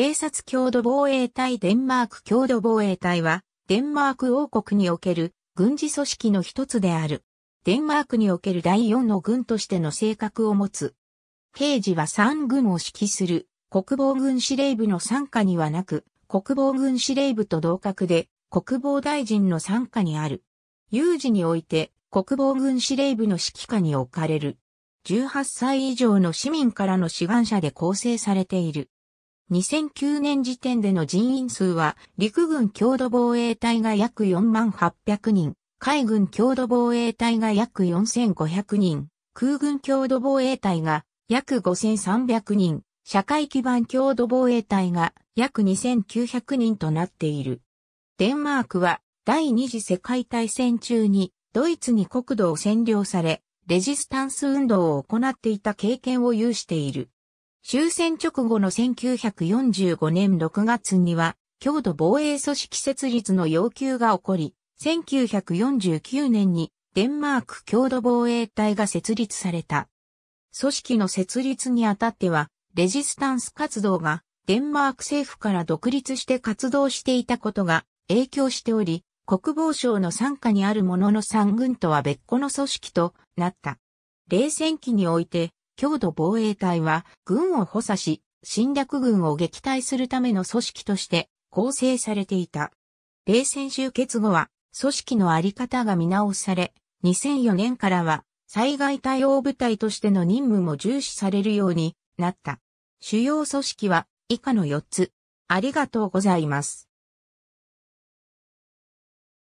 警察共同防衛隊デンマーク共同防衛隊は、デンマーク王国における軍事組織の一つである。デンマークにおける第4の軍としての性格を持つ。平時は3軍を指揮する国防軍司令部の参加にはなく、国防軍司令部と同格で国防大臣の参加にある。有事において国防軍司令部の指揮下に置かれる。18歳以上の市民からの志願者で構成されている。2009年時点での人員数は、陸軍共同防衛隊が約4万800人、海軍共同防衛隊が約4500人、空軍共同防衛隊が約5300人、社会基盤共同防衛隊が約2900人となっている。デンマークは第二次世界大戦中にドイツに国土を占領され、レジスタンス運動を行っていた経験を有している。終戦直後の1945年6月には、郷土防衛組織設立の要求が起こり、1949年にデンマーク郷土防衛隊が設立された。組織の設立にあたっては、レジスタンス活動がデンマーク政府から独立して活動していたことが影響しており、国防省の傘下にあるものの三軍とは別個の組織となった。冷戦期において郷土防衛隊は軍を補佐し、侵略軍を撃退するための組織として構成されていた。冷戦終結後は組織のあり方が見直され、2004年からは災害対応部隊としての任務も重視されるようになった。主要組織は以下の4つ。ありがとうございます。